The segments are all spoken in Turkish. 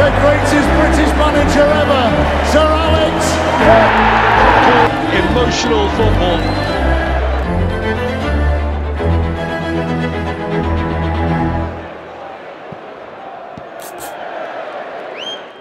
the greatest British manager ever, Sir Alex. Emotional football.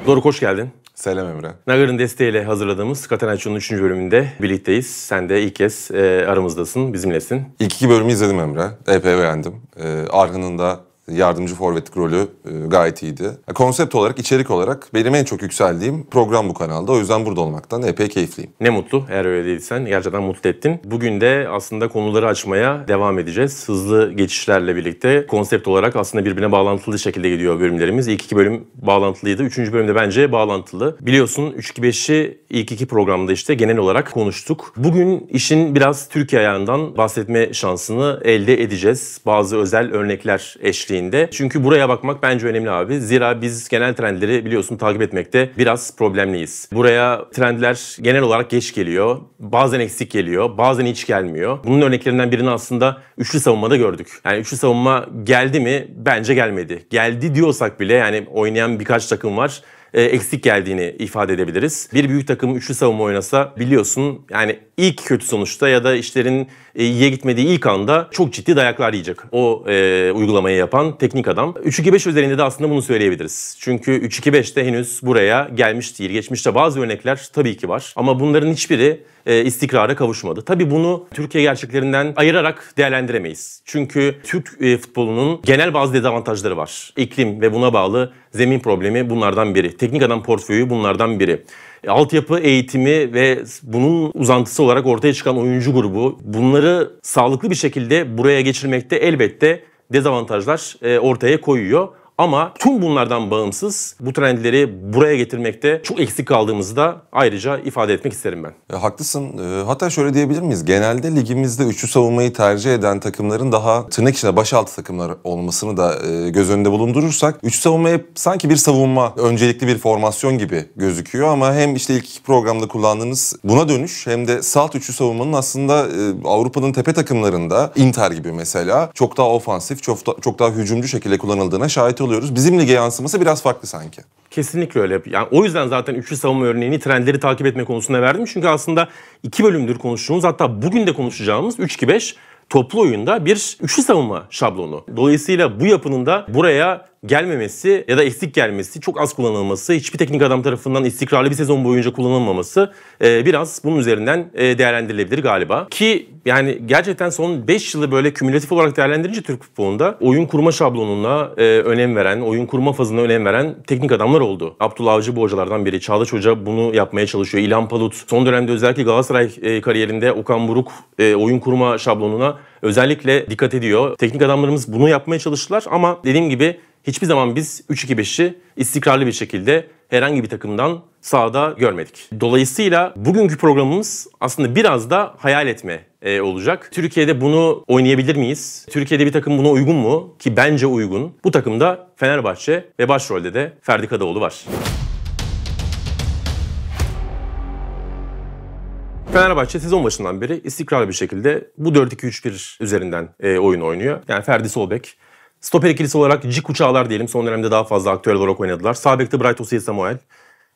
Doruk hoş geldin. Selam Emre. Nagar'ın desteğiyle hazırladığımız Katanacı'nın 3. bölümünde birlikteyiz. Sen de ilk kez e, aramızdasın, bizimlesin. İlk iki bölümü izledim Emre. Epey beğendim. E, Arhan'ın da yardımcı forvet rolü e, gayet iyiydi. Konsept olarak, içerik olarak benim en çok yükseldiğim program bu kanalda. O yüzden burada olmaktan epey keyifliyim. Ne mutlu eğer öyle değilsen. Gerçekten mutlu ettin. Bugün de aslında konuları açmaya devam edeceğiz. Hızlı geçişlerle birlikte konsept olarak aslında birbirine bağlantılı şekilde gidiyor bölümlerimiz. İlk iki bölüm bağlantılıydı. Üçüncü bölümde bence bağlantılı. Biliyorsun 3-2-5'i ilk iki programda işte genel olarak konuştuk. Bugün işin biraz Türkiye ayağından bahsetme şansını elde edeceğiz. Bazı özel örnekler eşliğinde geldiğinde. Çünkü buraya bakmak bence önemli abi. Zira biz genel trendleri biliyorsun takip etmekte biraz problemliyiz. Buraya trendler genel olarak geç geliyor. Bazen eksik geliyor. Bazen hiç gelmiyor. Bunun örneklerinden birini aslında üçlü savunmada gördük. Yani üçlü savunma geldi mi? Bence gelmedi. Geldi diyorsak bile yani oynayan birkaç takım var e, eksik geldiğini ifade edebiliriz. Bir büyük takım üçlü savunma oynasa biliyorsun yani ilk kötü sonuçta ya da işlerin e, iyiye gitmediği ilk anda çok ciddi dayaklar yiyecek. O e, uygulamayı yapan teknik adam. 3-2-5 üzerinde de aslında bunu söyleyebiliriz. Çünkü 3-2-5'te henüz buraya gelmiş değil. Geçmişte bazı örnekler tabii ki var. Ama bunların hiçbiri e, istikrara kavuşmadı. Tabi bunu Türkiye gerçeklerinden ayırarak değerlendiremeyiz. Çünkü Türk e, futbolunun genel bazı dezavantajları var. İklim ve buna bağlı zemin problemi bunlardan biri. Teknik adam portföyü bunlardan biri. E, altyapı eğitimi ve bunun uzantısı olarak ortaya çıkan oyuncu grubu bunları sağlıklı bir şekilde buraya geçirmekte elbette dezavantajlar e, ortaya koyuyor. Ama tüm bunlardan bağımsız bu trendleri buraya getirmekte çok eksik kaldığımızı da ayrıca ifade etmek isterim ben. E, haklısın. E, hatta şöyle diyebilir miyiz? Genelde ligimizde üçlü savunmayı tercih eden takımların daha tırnak içinde başaltı takımlar olmasını da e, göz önünde bulundurursak üçlü savunma hep sanki bir savunma öncelikli bir formasyon gibi gözüküyor ama hem işte ilk programda kullandığınız buna dönüş hem de salt üçlü savunmanın aslında e, Avrupa'nın tepe takımlarında Inter gibi mesela çok daha ofansif, çok, da, çok daha hücumcu şekilde kullanıldığına şahit oluyoruz oluyoruz. Bizim yansıması biraz farklı sanki. Kesinlikle öyle. Yani o yüzden zaten üçlü savunma örneğini trendleri takip etme konusunda verdim. Çünkü aslında iki bölümdür konuştuğumuz hatta bugün de konuşacağımız 3-2-5 toplu oyunda bir üçlü savunma şablonu. Dolayısıyla bu yapının da buraya gelmemesi ya da eksik gelmesi, çok az kullanılması, hiçbir teknik adam tarafından istikrarlı bir sezon boyunca kullanılmaması e, biraz bunun üzerinden e, değerlendirilebilir galiba. Ki yani gerçekten son 5 yılı böyle kümülatif olarak değerlendirince Türk futbolunda oyun kurma şablonuna e, önem veren, oyun kurma fazına önem veren teknik adamlar oldu. Abdullah Avcı bu hocalardan biri. Çağdaş Hoca bunu yapmaya çalışıyor. İlhan Palut son dönemde özellikle Galatasaray e, kariyerinde Okan Buruk e, oyun kurma şablonuna özellikle dikkat ediyor. Teknik adamlarımız bunu yapmaya çalıştılar ama dediğim gibi hiçbir zaman biz 3-2-5'i istikrarlı bir şekilde herhangi bir takımdan sahada görmedik. Dolayısıyla bugünkü programımız aslında biraz da hayal etme e, olacak. Türkiye'de bunu oynayabilir miyiz? Türkiye'de bir takım buna uygun mu? Ki bence uygun. Bu takımda Fenerbahçe ve başrolde de Ferdi Kadıoğlu var. Fenerbahçe sezon başından beri istikrarlı bir şekilde bu 4-2-3-1 üzerinden e, oyun oynuyor. Yani Ferdi Solbek, Stoper ikilisi olarak Ciku Çağlar diyelim. Son dönemde daha fazla aktüel olarak oynadılar. Sağ bekte Bright Osei Samuel.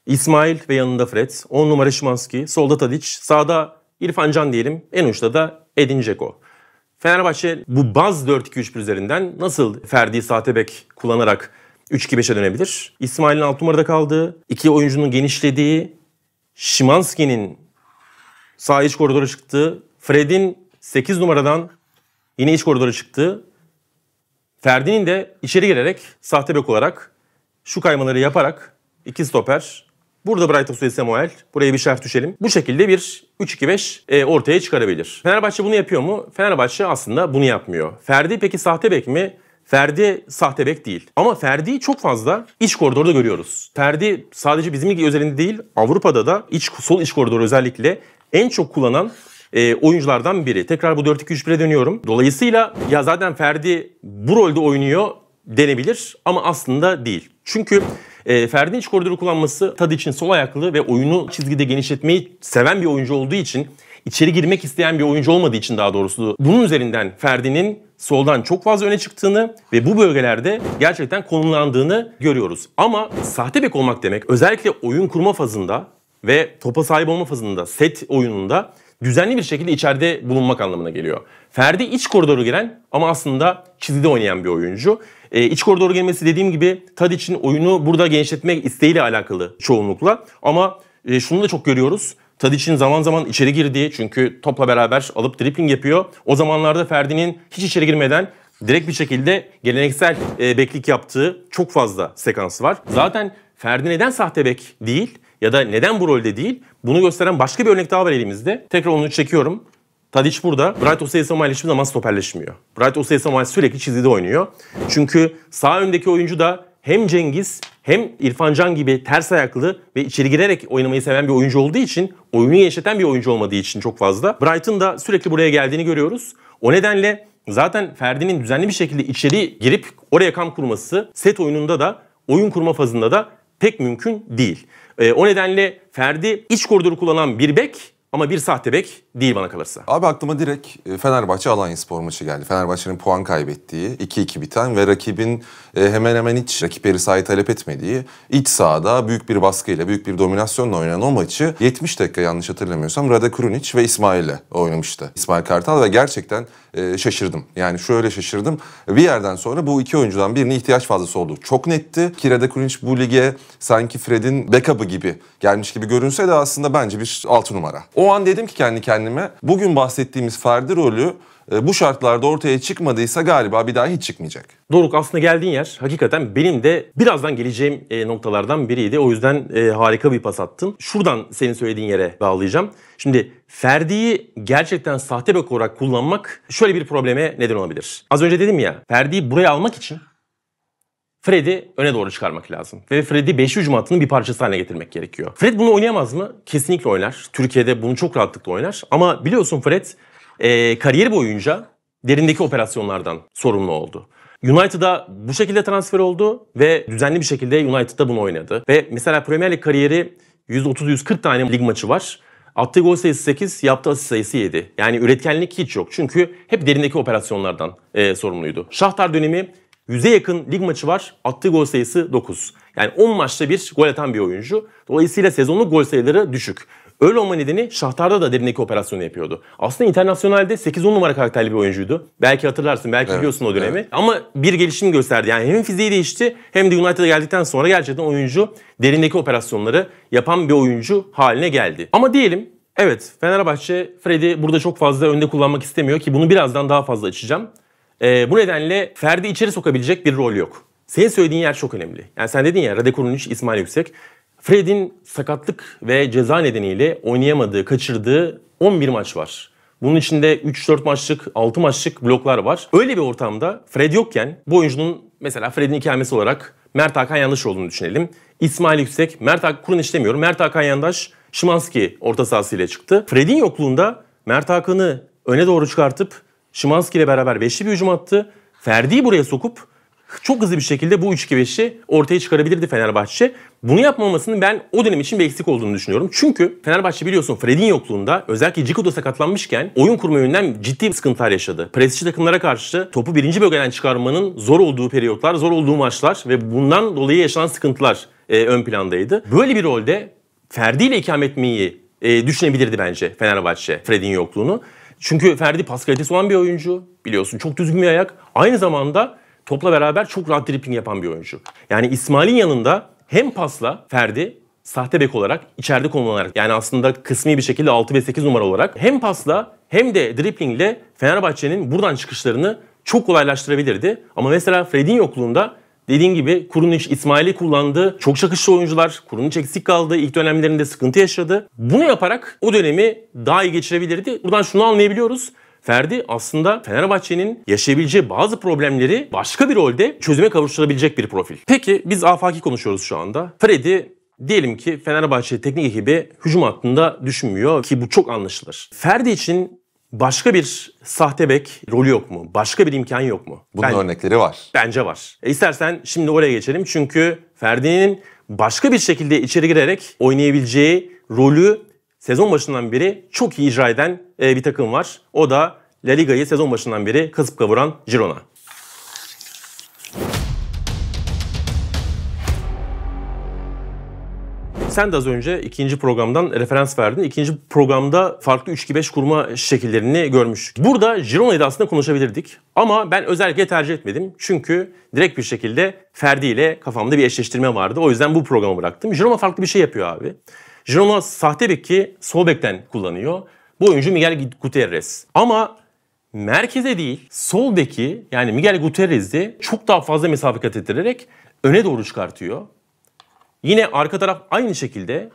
İsmail ve yanında Fred. 10 numara Şimanski. Solda Tadic. Sağda İrfan Can diyelim. En uçta da Edin Ceko. Fenerbahçe bu baz 4-2-3-1 üzerinden nasıl Ferdi sahte kullanarak 3-2-5'e dönebilir? İsmail'in 6 numarada kaldığı, iki oyuncunun genişlediği, Şimanski'nin sağ iç koridora çıktığı, Fred'in 8 numaradan yine iç koridora çıktığı Ferdi'nin de içeri girerek sahte bek olarak şu kaymaları yaparak iki stoper Burada Brighton Suyu Samuel. Buraya bir şart düşelim. Bu şekilde bir 3-2-5 e, ortaya çıkarabilir. Fenerbahçe bunu yapıyor mu? Fenerbahçe aslında bunu yapmıyor. Ferdi peki sahte bek mi? Ferdi sahte bek değil. Ama Ferdi'yi çok fazla iç koridorda görüyoruz. Ferdi sadece bizim ilgi özelinde değil Avrupa'da da iç, sol iç koridoru özellikle en çok kullanan e, oyunculardan biri. Tekrar bu 4-2-3-1'e dönüyorum. Dolayısıyla ya zaten Ferdi bu rolde oynuyor denebilir ama aslında değil. Çünkü e, Ferdi'nin iç koridoru kullanması için sol ayaklı ve oyunu çizgide genişletmeyi seven bir oyuncu olduğu için içeri girmek isteyen bir oyuncu olmadığı için daha doğrusu bunun üzerinden Ferdi'nin soldan çok fazla öne çıktığını ve bu bölgelerde gerçekten konumlandığını görüyoruz. Ama sahte bek olmak demek özellikle oyun kurma fazında ve topa sahip olma fazında set oyununda düzenli bir şekilde içeride bulunmak anlamına geliyor. Ferdi iç koridoru giren ama aslında çizgide oynayan bir oyuncu. E, iç koridoru gelmesi dediğim gibi tad için oyunu burada genişletmek isteğiyle alakalı çoğunlukla. Ama e, şunu da çok görüyoruz. tad için zaman zaman içeri girdiği çünkü topla beraber alıp dripling yapıyor. O zamanlarda Ferdi'nin hiç içeri girmeden direkt bir şekilde geleneksel e, beklik yaptığı çok fazla sekans var. Zaten Ferdi neden sahte bek değil? ya da neden bu rolde değil bunu gösteren başka bir örnek daha var elimizde. Tekrar onu çekiyorum. Tadic burada. Bright Osei Samuel hiçbir zaman stoperleşmiyor. Bright Osei Samuel sürekli çizgide oynuyor. Çünkü sağ öndeki oyuncu da hem Cengiz hem İrfan Can gibi ters ayaklı ve içeri girerek oynamayı seven bir oyuncu olduğu için oyunu genişleten bir oyuncu olmadığı için çok fazla. Brighton da sürekli buraya geldiğini görüyoruz. O nedenle zaten Ferdi'nin düzenli bir şekilde içeri girip oraya kamp kurması set oyununda da oyun kurma fazında da pek mümkün değil. E, o nedenle Ferdi iç koridoru kullanan bir bek ama bir sahte bek değil bana kalırsa. Abi aklıma direkt e, Fenerbahçe Alanya Spor maçı geldi. Fenerbahçe'nin puan kaybettiği, 2-2 biten ve rakibin e, hemen hemen hiç rakip eri sahayı talep etmediği, iç sahada büyük bir baskıyla, büyük bir dominasyonla oynanan o maçı 70 dakika yanlış hatırlamıyorsam Rade Krunic ve İsmail'le oynamıştı. İsmail Kartal ve gerçekten e, şaşırdım. Yani şöyle şaşırdım. Bir yerden sonra bu iki oyuncudan birine ihtiyaç fazlası oldu. Çok netti. Ki Rade Krunic bu lige sanki Fred'in backup'ı gibi gelmiş gibi görünse de aslında bence bir altı numara. O an dedim ki kendi kendime kendime bugün bahsettiğimiz Ferdi rolü e, bu şartlarda ortaya çıkmadıysa galiba bir daha hiç çıkmayacak. Doruk aslında geldiğin yer hakikaten benim de birazdan geleceğim e, noktalardan biriydi. O yüzden e, harika bir pas attın. Şuradan senin söylediğin yere bağlayacağım. Şimdi Ferdi'yi gerçekten sahte bek olarak kullanmak şöyle bir probleme neden olabilir. Az önce dedim ya Ferdi'yi buraya almak için Fred'i öne doğru çıkarmak lazım. Ve Fred'i 5 hücum hattının bir parçası haline getirmek gerekiyor. Fred bunu oynayamaz mı? Kesinlikle oynar. Türkiye'de bunu çok rahatlıkla oynar. Ama biliyorsun Fred e, kariyer boyunca derindeki operasyonlardan sorumlu oldu. United'a bu şekilde transfer oldu ve düzenli bir şekilde United'da bunu oynadı. Ve mesela Premier League kariyeri 130-140 tane lig maçı var. Attığı gol sayısı 8, yaptığı asist sayısı 7. Yani üretkenlik hiç yok. Çünkü hep derindeki operasyonlardan e, sorumluydu. Şahtar dönemi 100'e yakın lig maçı var. Attığı gol sayısı 9. Yani 10 maçta bir gol atan bir oyuncu. Dolayısıyla sezonluk gol sayıları düşük. Öyle olma nedeni Şahtar'da da derindeki operasyonu yapıyordu. Aslında internasyonelde 8-10 numara karakterli bir oyuncuydu. Belki hatırlarsın, belki evet, biliyorsun o dönemi. Evet. Ama bir gelişim gösterdi. Yani hem fiziği değişti hem de United'a geldikten sonra gerçekten oyuncu derindeki operasyonları yapan bir oyuncu haline geldi. Ama diyelim Evet Fenerbahçe Freddy burada çok fazla önde kullanmak istemiyor ki bunu birazdan daha fazla açacağım. E, bu nedenle Ferdi içeri sokabilecek bir rol yok. Senin söylediğin yer çok önemli. Yani sen dedin ya Rade Kurunic, İsmail Yüksek. Fred'in sakatlık ve ceza nedeniyle oynayamadığı, kaçırdığı 11 maç var. Bunun içinde 3-4 maçlık, 6 maçlık bloklar var. Öyle bir ortamda Fred yokken bu oyuncunun mesela Fred'in ikamesi olarak Mert Hakan Yandaş olduğunu düşünelim. İsmail Yüksek, Mert Hakan kurun demiyorum. Mert Hakan Yandaş, Şimanski orta sahasıyla çıktı. Fred'in yokluğunda Mert Hakan'ı öne doğru çıkartıp Şimanski ile beraber beşli bir hücum attı. Ferdi'yi buraya sokup çok hızlı bir şekilde bu 3-2-5'i ortaya çıkarabilirdi Fenerbahçe. Bunu yapmamasının ben o dönem için bir eksik olduğunu düşünüyorum. Çünkü Fenerbahçe biliyorsun Fred'in yokluğunda özellikle Cikudo sakatlanmışken oyun kurma yönünden ciddi sıkıntılar yaşadı. Prestijli takımlara karşı topu birinci bölgeden çıkarmanın zor olduğu periyotlar, zor olduğu maçlar ve bundan dolayı yaşanan sıkıntılar e, ön plandaydı. Böyle bir rolde Ferdi ile ikame etmeyi e, düşünebilirdi bence Fenerbahçe Fred'in yokluğunu. Çünkü Ferdi pas kalitesi olan bir oyuncu biliyorsun. Çok düzgün bir ayak. Aynı zamanda topla beraber çok rahat dribbling yapan bir oyuncu. Yani İsmail'in yanında hem pasla Ferdi sahte bek olarak içeride konumlanarak yani aslında kısmi bir şekilde 6 ve 8 numara olarak hem pasla hem de driplingle Fenerbahçe'nin buradan çıkışlarını çok kolaylaştırabilirdi. Ama mesela Fred'in yokluğunda Dediğim gibi Kurunic İsmail'i kullandı. Çok çakışlı oyuncular. Kurunic eksik kaldı. İlk dönemlerinde sıkıntı yaşadı. Bunu yaparak o dönemi daha iyi geçirebilirdi. Buradan şunu anlayabiliyoruz. Ferdi aslında Fenerbahçe'nin yaşayabileceği bazı problemleri başka bir rolde çözüme kavuşturabilecek bir profil. Peki biz afaki konuşuyoruz şu anda. Ferdi diyelim ki Fenerbahçe teknik ekibi hücum hattında düşünmüyor ki bu çok anlaşılır. Ferdi için Başka bir sahte bek rolü yok mu? Başka bir imkan yok mu? Bunun ben, örnekleri var. Bence var. E istersen şimdi oraya geçelim. Çünkü Ferdi'nin başka bir şekilde içeri girerek oynayabileceği rolü sezon başından beri çok iyi icra eden e, bir takım var. O da La Liga'yı sezon başından beri kasıp kavuran Girona. Sen de az önce ikinci programdan referans verdin. İkinci programda farklı 3-2-5 kurma şekillerini görmüştük. Burada Girona'yı da aslında konuşabilirdik. Ama ben özellikle tercih etmedim. Çünkü direkt bir şekilde Ferdi ile kafamda bir eşleştirme vardı. O yüzden bu programı bıraktım. Girona farklı bir şey yapıyor abi. Girona sahte bekki sol bekten kullanıyor. Bu oyuncu Miguel Gutierrez. Ama merkeze değil sol beki yani Miguel Gutierrez'i çok daha fazla mesafe kat ettirerek öne doğru çıkartıyor. Yine arka taraf aynı şekilde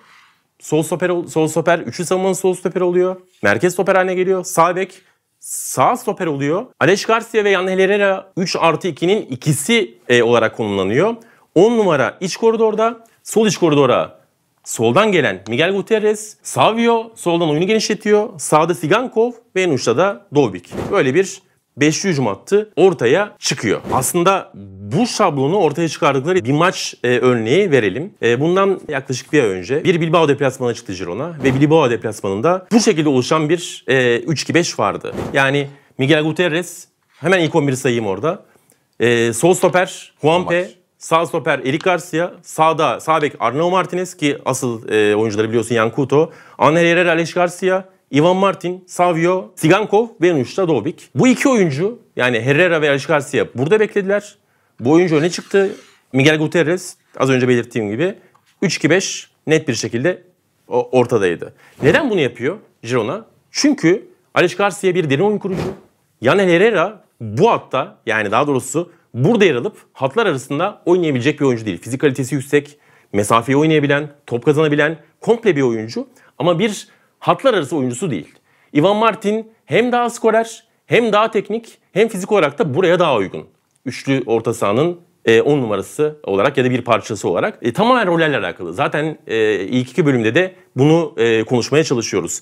sol stoper, sol stoper, üçlü savunmanın sol stoper oluyor. Merkez stoper haline geliyor. Sağ bek sağ stoper oluyor. Alex Garcia ve Yan Herrera 3 artı 2'nin ikisi e, olarak konumlanıyor. 10 numara iç koridorda, sol iç koridora soldan gelen Miguel Gutierrez, Savio soldan oyunu genişletiyor. Sağda Sigankov ve en uçta da Dovbik. Böyle bir beşli hücum attı ortaya çıkıyor. Aslında bu şablonu ortaya çıkardıkları bir maç e, örneği verelim. E, bundan yaklaşık bir ay önce bir Bilbao deplasmanına çıktı Girona ve Bilbao deplasmanında bu şekilde oluşan bir e, 3-2-5 vardı. Yani Miguel Gutierrez hemen ilk 11'i sayayım orada. E, sol stoper Juanpe, Sağ stoper Eric Garcia, sağda sağ bek Arnau Martinez ki asıl e, oyuncuları biliyorsun Yankuto, Angel Herrera, Alex Garcia, Ivan Martin, Savio, Sigankov ve Nushta Dobik. Bu iki oyuncu yani Herrera ve Alex Garcia burada beklediler. Bu oyuncu öne çıktı. Miguel Gutierrez az önce belirttiğim gibi 3-2-5 net bir şekilde ortadaydı. Neden bunu yapıyor Girona? Çünkü Alex Garcia bir derin oyun kurucu. Yanel Herrera bu hatta yani daha doğrusu burada yer alıp hatlar arasında oynayabilecek bir oyuncu değil. Fizik kalitesi yüksek, mesafeyi oynayabilen, top kazanabilen komple bir oyuncu. Ama bir hatlar arası oyuncusu değil. Ivan Martin hem daha skorer hem daha teknik hem fizik olarak da buraya daha uygun. Üçlü orta sahanın 10 e, numarası olarak ya da bir parçası olarak e, tamamen rollerle alakalı. Zaten e, ilk iki bölümde de bunu e, konuşmaya çalışıyoruz.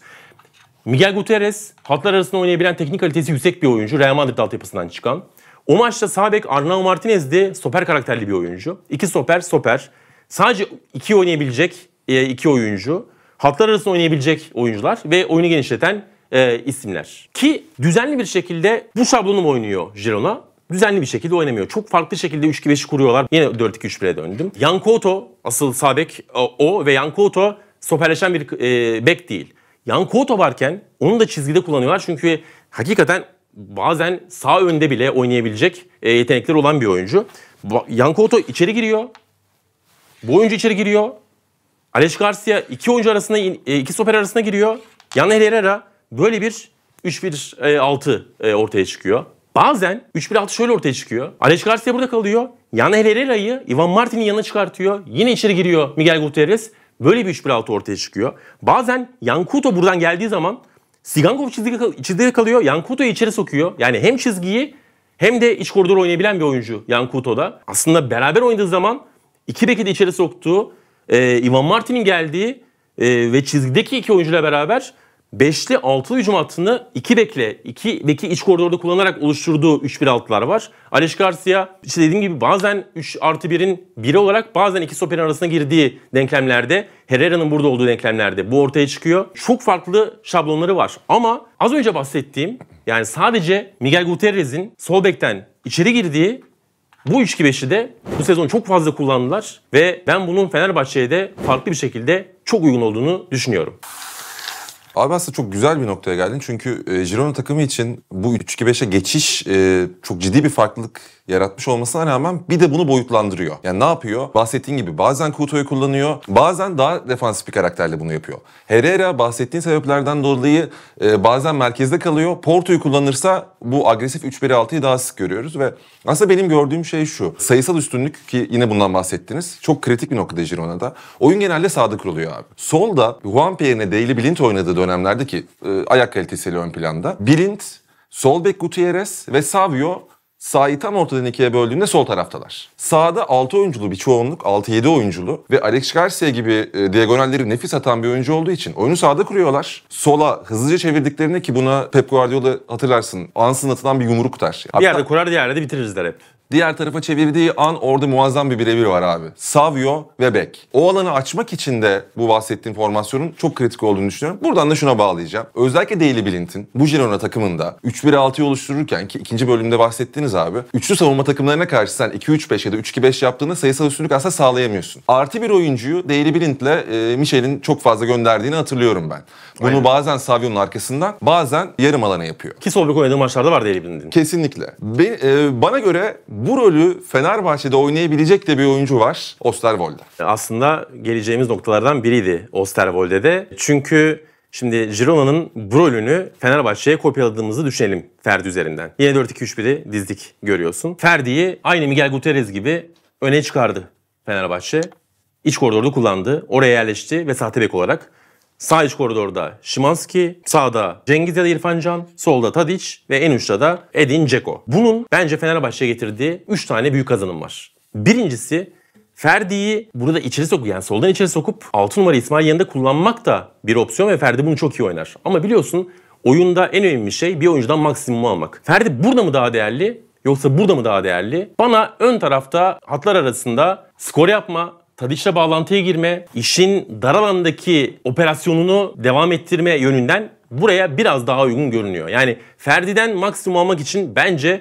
Miguel Gutierrez hatlar arasında oynayabilen teknik kalitesi yüksek bir oyuncu. Real Madrid altyapısından çıkan. O maçta sağ Arnau Martinez de stoper karakterli bir oyuncu. İki stoper, stoper. Sadece iki oynayabilecek e, iki oyuncu. Hatlar arasında oynayabilecek oyuncular ve oyunu genişleten e, isimler. Ki düzenli bir şekilde bu şablonu mu oynuyor Girona düzenli bir şekilde oynamıyor. Çok farklı şekilde 3-2-5'i kuruyorlar. Yine 4-2-3-1'e döndüm. Yankoto asıl sabek o ve Yankoto soperleşen bir e, bek değil. Yankoto varken onu da çizgide kullanıyorlar. Çünkü hakikaten bazen sağ önde bile oynayabilecek e, yetenekleri olan bir oyuncu. Yankoto içeri giriyor. Bu oyuncu içeri giriyor. Alex Garcia iki oyuncu arasında, e, iki stoper arasında giriyor. Yanel Herrera böyle bir 3-1-6 e, e, ortaya çıkıyor. Bazen 3-1-6 şöyle ortaya çıkıyor. Alex Garcia burada kalıyor. Yanel Herrera'yı Ivan Martin'in yanına çıkartıyor. Yine içeri giriyor Miguel Gutierrez. Böyle bir 3-1-6 ortaya çıkıyor. Bazen Yankuto buradan geldiği zaman Sigankov çizgide, kal çizgide kalıyor. Yankuto'yu içeri sokuyor. Yani hem çizgiyi hem de iç koridor oynayabilen bir oyuncu Yankuto'da. Aslında beraber oynadığı zaman iki beki de içeri soktuğu e, Ivan Martin'in geldiği e, ve çizgideki iki oyuncuyla beraber beşli 6'lı hücum hattını iki bekle, iki beki iç koridorda kullanarak oluşturduğu 3 1 altılar var. Alex Garcia işte dediğim gibi bazen 3 artı 1'in biri olarak bazen iki stoperin arasına girdiği denklemlerde Herrera'nın burada olduğu denklemlerde bu ortaya çıkıyor. Çok farklı şablonları var ama az önce bahsettiğim yani sadece Miguel Gutierrez'in sol bekten içeri girdiği bu üçlü beşi de bu sezon çok fazla kullandılar ve ben bunun Fenerbahçe'ye de farklı bir şekilde çok uygun olduğunu düşünüyorum. Abi aslında çok güzel bir noktaya geldin. Çünkü e, Girona takımı için bu 3-2-5'e geçiş e, çok ciddi bir farklılık yaratmış olmasına rağmen bir de bunu boyutlandırıyor. Yani ne yapıyor? Bahsettiğin gibi bazen Couto'yu kullanıyor, bazen daha defansif bir karakterle bunu yapıyor. Herrera bahsettiğin sebeplerden dolayı e, bazen merkezde kalıyor. Porto'yu kullanırsa bu agresif 3-1-6'yı daha sık görüyoruz ve aslında benim gördüğüm şey şu. Sayısal üstünlük ki yine bundan bahsettiniz. Çok kritik bir noktada Girona'da. Oyun genelde sağda kuruluyor abi. Solda Juan Pierre'ine Daily Blind oynadığı dönemlerde ki e, ayak kalitesiyle ön planda. Bilint, Solbek Gutierrez ve Savio sahayı tam ortadan ikiye böldüğünde sol taraftalar. Sağda 6 oyunculu bir çoğunluk, 6-7 oyunculu ve Alex Garcia gibi e, diagonalleri nefis atan bir oyuncu olduğu için oyunu sağda kuruyorlar. Sola hızlıca çevirdiklerini ki buna Pep Guardiola hatırlarsın ansın atılan bir yumruk der. Hatta, bir yerde kurar diğer yerde bitiririz der hep. Diğer tarafa çevirdiği an orada muazzam bir birebir var abi. Savio ve Beck. O alanı açmak için de bu bahsettiğim formasyonun çok kritik olduğunu düşünüyorum. Buradan da şuna bağlayacağım. Özellikle Daily Blint'in bu Girona takımında 3-1-6'yı oluştururken ki ikinci bölümde bahsettiğiniz abi. Üçlü savunma takımlarına karşı sen 2-3-5 ya da 3-2-5 yaptığında sayısal üstünlük aslında sağlayamıyorsun. Artı bir oyuncuyu Daily Blint'le e, Michel'in çok fazla gönderdiğini hatırlıyorum ben. Bunu Aynen. bazen Savio'nun arkasından bazen yarım alana yapıyor. Ki sol bek oynadığı maçlarda var Daily Blint'in. Kesinlikle. Be, e, bana göre bu rolü Fenerbahçe'de oynayabilecek de bir oyuncu var Osterwold'da. Aslında geleceğimiz noktalardan biriydi Osterwold'e de. Çünkü Şimdi Girona'nın bu rolünü Fenerbahçe'ye kopyaladığımızı düşünelim Ferdi üzerinden. Yine 4-2-3-1'i dizdik görüyorsun. Ferdi'yi aynı Miguel Gutierrez gibi öne çıkardı Fenerbahçe. İç koridorda kullandı. Oraya yerleşti ve sahte bek olarak Sağ iç koridorda Şimanski, sağda Cengiz ya da İrfan Can, solda Tadic ve en uçta da Edin Ceko. Bunun bence Fenerbahçe'ye getirdiği 3 tane büyük kazanım var. Birincisi Ferdi'yi burada içeri sokup yani soldan içeri sokup 6 numara İsmail yanında kullanmak da bir opsiyon ve Ferdi bunu çok iyi oynar. Ama biliyorsun oyunda en önemli şey bir oyuncudan maksimumu almak. Ferdi burada mı daha değerli yoksa burada mı daha değerli? Bana ön tarafta hatlar arasında skor yapma, Tadiç'le bağlantıya girme, işin dar alandaki operasyonunu devam ettirme yönünden buraya biraz daha uygun görünüyor. Yani Ferdi'den maksimum almak için bence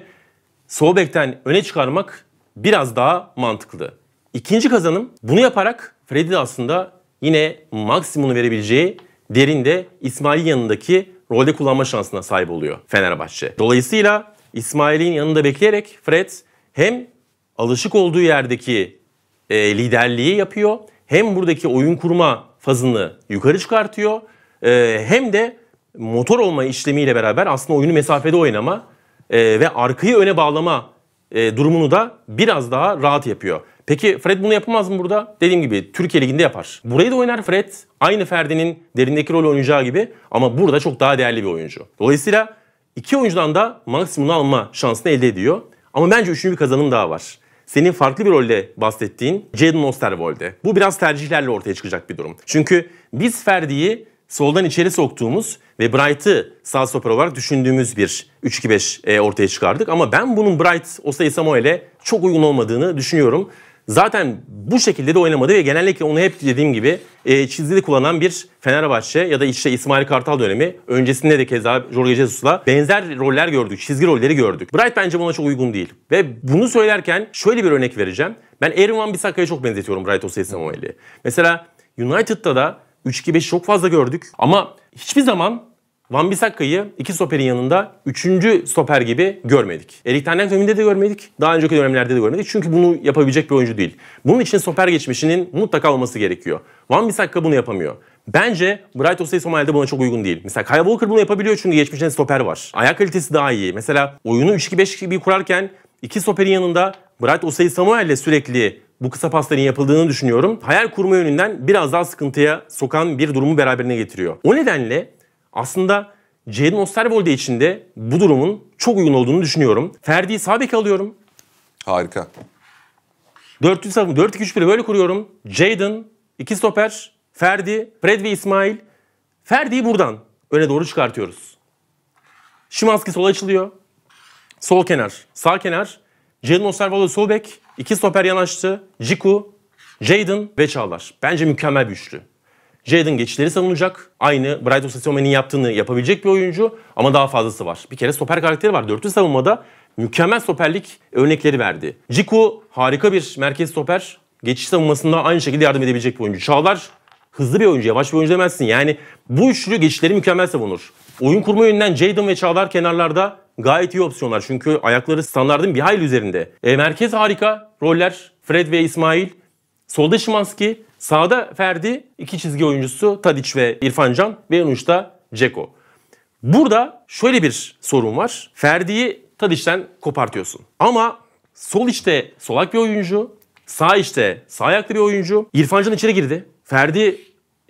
sol öne çıkarmak biraz daha mantıklı. İkinci kazanım bunu yaparak Freddy de aslında yine maksimumunu verebileceği derinde İsmail'in yanındaki rolde kullanma şansına sahip oluyor Fenerbahçe. Dolayısıyla İsmail'in yanında bekleyerek Fred hem alışık olduğu yerdeki e, liderliği yapıyor. Hem buradaki oyun kurma fazını yukarı çıkartıyor e, hem de motor olma işlemiyle beraber aslında oyunu mesafede oynama e, ve arkayı öne bağlama e, durumunu da biraz daha rahat yapıyor. Peki Fred bunu yapamaz mı burada? Dediğim gibi Türkiye Ligi'nde yapar. Burayı da oynar Fred. Aynı Ferdi'nin derindeki rol oynayacağı gibi ama burada çok daha değerli bir oyuncu. Dolayısıyla iki oyuncudan da maksimum alma şansını elde ediyor. Ama bence üçüncü bir kazanım daha var senin farklı bir rolde bahsettiğin Jaden Osterwold'e. Bu biraz tercihlerle ortaya çıkacak bir durum. Çünkü biz Ferdi'yi soldan içeri soktuğumuz ve Bright'ı sağ stoper olarak düşündüğümüz bir 3-2-5 e, ortaya çıkardık. Ama ben bunun Bright Osay Samuel'e çok uygun olmadığını düşünüyorum zaten bu şekilde de oynamadı ve genellikle onu hep dediğim gibi e, çizgili kullanan bir Fenerbahçe ya da işte İsmail Kartal dönemi öncesinde de keza Jorge Jesus'la benzer roller gördük, çizgi rolleri gördük. Bright bence buna çok uygun değil. Ve bunu söylerken şöyle bir örnek vereceğim. Ben Erwin Van Bissaka'ya çok benzetiyorum Bright Osei Samuel'i. Mesela United'da da 3-2-5'i çok fazla gördük ama hiçbir zaman Van Bissaka'yı iki stoperin yanında üçüncü stoper gibi görmedik. Erik Ten Hag de görmedik. Daha önceki dönemlerde de görmedik. Çünkü bunu yapabilecek bir oyuncu değil. Bunun için stoper geçmişinin mutlaka olması gerekiyor. Van Bissaka bunu yapamıyor. Bence Bright Osei Somali'de buna çok uygun değil. Mesela Kyle Walker bunu yapabiliyor çünkü geçmişinde stoper var. Ayak kalitesi daha iyi. Mesela oyunu 3-2-5 gibi kurarken iki stoperin yanında Bright Osei Samuel'le sürekli bu kısa pasların yapıldığını düşünüyorum. Hayal kurma yönünden biraz daha sıkıntıya sokan bir durumu beraberine getiriyor. O nedenle aslında Jadon Osterwolde için de bu durumun çok uygun olduğunu düşünüyorum. Ferdi'yi sağ bek alıyorum. Harika. 4 2 3 1 böyle kuruyorum. Jadon, iki stoper, Ferdi, Fred ve İsmail. Ferdi'yi buradan öne doğru çıkartıyoruz. Şimanski sol açılıyor. Sol kenar, sağ kenar. Jadon Osterwolde sol bek, iki stoper yanaştı. Ciku, Jadon ve Çağlar. Bence mükemmel bir üçlü. Jadon geçişleri savunacak. Aynı Brighton Sessiome'nin yaptığını yapabilecek bir oyuncu ama daha fazlası var. Bir kere stoper karakteri var. Dörtlü savunmada mükemmel stoperlik örnekleri verdi. Ciku harika bir merkez stoper. Geçiş savunmasında aynı şekilde yardım edebilecek bir oyuncu. Çağlar hızlı bir oyuncu, yavaş bir oyuncu demezsin. Yani bu üçlü geçişleri mükemmel savunur. Oyun kurma yönünden Jadon ve Çağlar kenarlarda gayet iyi opsiyonlar. Çünkü ayakları standartın bir hayli üzerinde. E, merkez harika roller. Fred ve İsmail. Solda Şimanski, Sağda Ferdi, iki çizgi oyuncusu Tadic ve İrfan Can ve en uçta Ceko. Burada şöyle bir sorun var. Ferdi'yi Tadic'ten kopartıyorsun. Ama sol içte solak bir oyuncu, sağ içte sağ ayaklı bir oyuncu. İrfan Can içeri girdi. Ferdi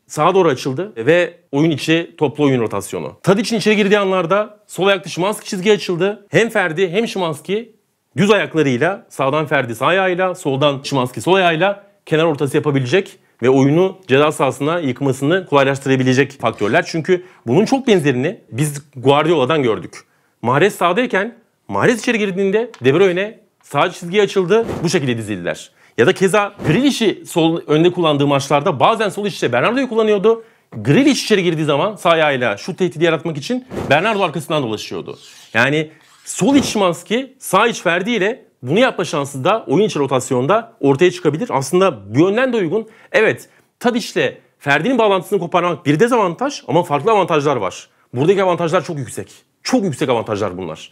sağa doğru açıldı ve oyun içi toplu oyun rotasyonu. Tadic'in içeri girdiği anlarda sol ayaklı Şimanski çizgi açıldı. Hem Ferdi hem Şimanski düz ayaklarıyla sağdan Ferdi sağ ayağıyla, soldan Şimanski sol ayağıyla kenar ortası yapabilecek ve oyunu ceza sahasına yıkmasını kolaylaştırabilecek faktörler. Çünkü bunun çok benzerini biz Guardiola'dan gördük. Mahrez sahadayken Mahrez içeri girdiğinde De Bruyne sağ çizgiye açıldı bu şekilde dizildiler. Ya da keza Grealish'i sol önde kullandığı maçlarda bazen sol içte Bernardo'yu kullanıyordu. Grealish içeri girdiği zaman sağ ayağıyla şu tehdidi yaratmak için Bernardo arkasından dolaşıyordu. Yani sol iç maske sağ iç Ferdi ile bunu yapma şansı da oyun içi rotasyonda ortaya çıkabilir. Aslında bu yönden de uygun. Evet Tadiş'le Ferdi'nin bağlantısını koparmak bir dezavantaj ama farklı avantajlar var. Buradaki avantajlar çok yüksek. Çok yüksek avantajlar bunlar.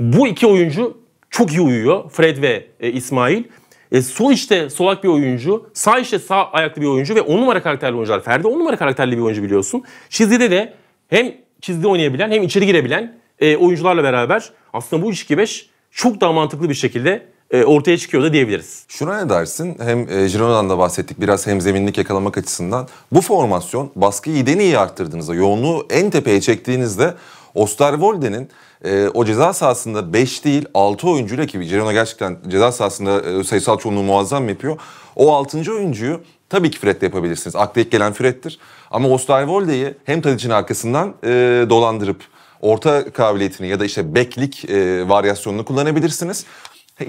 Bu iki oyuncu çok iyi uyuyor. Fred ve e, İsmail. E, sol işte solak bir oyuncu, sağ işte sağ ayaklı bir oyuncu ve on numara karakterli oyuncular. Ferdi On numara karakterli bir oyuncu biliyorsun. Çizgide de hem çizgide oynayabilen hem içeri girebilen e, oyuncularla beraber aslında bu 3-2-5 çok daha mantıklı bir şekilde e, ortaya çıkıyor da diyebiliriz. Şuna ne dersin? Hem e, Girona'dan da bahsettik biraz hem zeminlik yakalamak açısından. Bu formasyon baskıyı iyiden iyi arttırdığınızda, yoğunluğu en tepeye çektiğinizde Osterwolde'nin e, o ceza sahasında 5 değil 6 oyuncuyla ki Girona gerçekten ceza sahasında e, sayısal çoğunluğu muazzam yapıyor. O 6. oyuncuyu tabii ki Fred'le yapabilirsiniz. Akla ilk gelen Fred'tir. Ama Osterwolde'yi hem Tadic'in arkasından dolandırıp orta kabiliyetini ya da işte beklik e, varyasyonunu kullanabilirsiniz.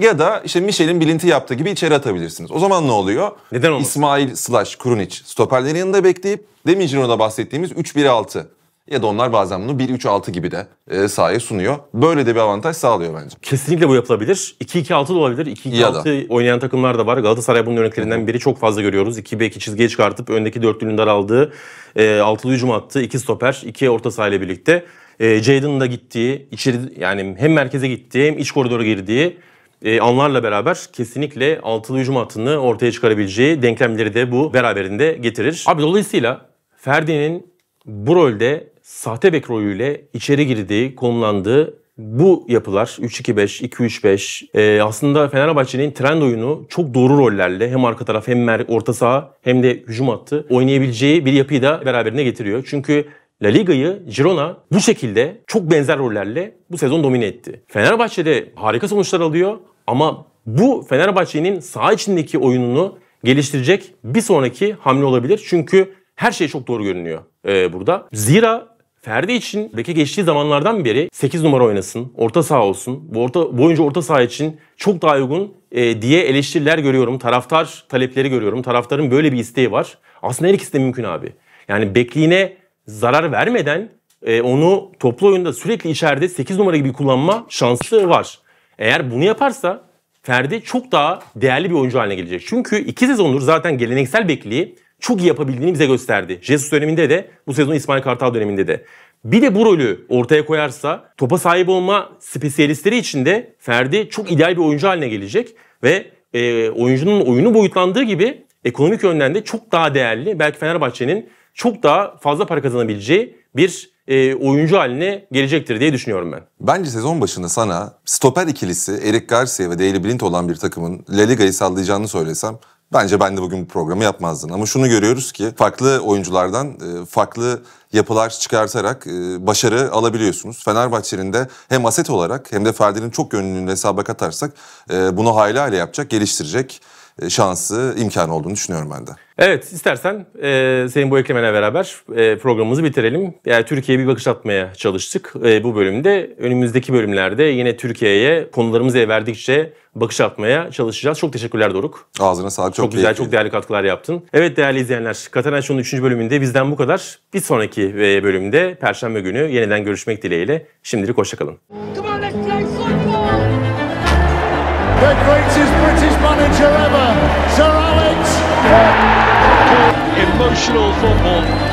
Ya da işte Michel'in bilinti yaptığı gibi içeri atabilirsiniz. O zaman ne oluyor? Neden olmasın? İsmail slash Krunic stoperlerin yanında bekleyip Demiro'da de bahsettiğimiz 3-1-6 ya da onlar bazen bunu 1-3-6 gibi de e, sahaya sunuyor. Böyle de bir avantaj sağlıyor bence. Kesinlikle bu yapılabilir. 2-2-6 da olabilir. 2-2-6 oynayan takımlar da var. Galatasaray bunun örneklerinden biri. Çok fazla görüyoruz. 2-2 çizgiye çıkartıp öndeki dörtlünün daraldığı, e, altılı hücum attı. 2 stoper, 2 orta sahayla birlikte e, Jaden'ın da gittiği, içeri yani hem merkeze gittiği hem iç koridora girdiği e, anlarla beraber kesinlikle altılı hücum hattını ortaya çıkarabileceği denklemleri de bu beraberinde getirir. Abi dolayısıyla Ferdi'nin bu rolde sahte bek rolüyle içeri girdiği, konumlandığı bu yapılar 3-2-5, 2-3-5 e, aslında Fenerbahçe'nin trend oyunu çok doğru rollerle hem arka taraf hem orta saha hem de hücum hattı oynayabileceği bir yapıyı da beraberine getiriyor. Çünkü La Liga'yı Girona bu şekilde çok benzer rollerle bu sezon domine etti. Fenerbahçe'de harika sonuçlar alıyor ama bu Fenerbahçe'nin saha içindeki oyununu geliştirecek bir sonraki hamle olabilir. Çünkü her şey çok doğru görünüyor e, burada. Zira Ferdi için beke geçtiği zamanlardan beri 8 numara oynasın, orta saha olsun. Bu, orta, boyunca orta saha için çok daha uygun e, diye eleştiriler görüyorum. Taraftar talepleri görüyorum. Taraftarın böyle bir isteği var. Aslında her ikisi de mümkün abi. Yani bekliğine zarar vermeden e, onu toplu oyunda sürekli içeride 8 numara gibi kullanma şansı var. Eğer bunu yaparsa Ferdi çok daha değerli bir oyuncu haline gelecek. Çünkü iki sezondur zaten geleneksel bekliği çok iyi yapabildiğini bize gösterdi. Jesus döneminde de bu sezon İsmail Kartal döneminde de. Bir de bu rolü ortaya koyarsa topa sahip olma spesiyalistleri için de Ferdi çok ideal bir oyuncu haline gelecek. Ve e, oyuncunun oyunu boyutlandığı gibi ekonomik yönden de çok daha değerli. Belki Fenerbahçe'nin çok daha fazla para kazanabileceği bir e, oyuncu haline gelecektir diye düşünüyorum ben. Bence sezon başında sana stoper ikilisi Eric Garcia ve Daley Blind olan bir takımın La Liga'yı sallayacağını söylesem Bence ben de bugün bu programı yapmazdın. Ama şunu görüyoruz ki farklı oyunculardan e, farklı yapılar çıkartarak e, başarı alabiliyorsunuz. Fenerbahçe'nin de hem aset olarak hem de Ferdi'nin çok yönlülüğünü hesaba katarsak e, bunu hayli hayli yapacak, geliştirecek. E, şansı, imkanı olduğunu düşünüyorum ben de. Evet, istersen e, senin bu eklemene beraber e, programımızı bitirelim. Yani Türkiye'ye bir bakış atmaya çalıştık e, bu bölümde. Önümüzdeki bölümlerde yine Türkiye'ye konularımızı verdikçe bakış atmaya çalışacağız. Çok teşekkürler Doruk. Ağzına sağlık. Çok, çok güzel, çok değerli katkılar yaptın. Evet değerli izleyenler, Katana Show'un 3. bölümünde bizden bu kadar. Bir sonraki e, bölümde Perşembe günü yeniden görüşmek dileğiyle. Şimdilik hoşçakalın. Come on, let's play football! The greatest British manager ever, Sir Alex. Emotional football.